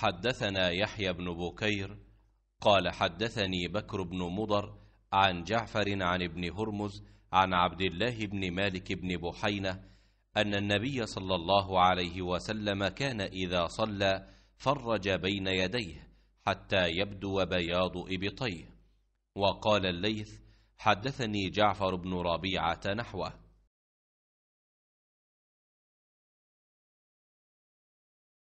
حدثنا يحيى بن بكير قال حدثني بكر بن مضر عن جعفر عن ابن هرمز عن عبد الله بن مالك بن بحينه ان النبي صلى الله عليه وسلم كان اذا صلى فرج بين يديه حتى يبدو بياض ابطيه وقال الليث حدثني جعفر بن ربيعه نحوه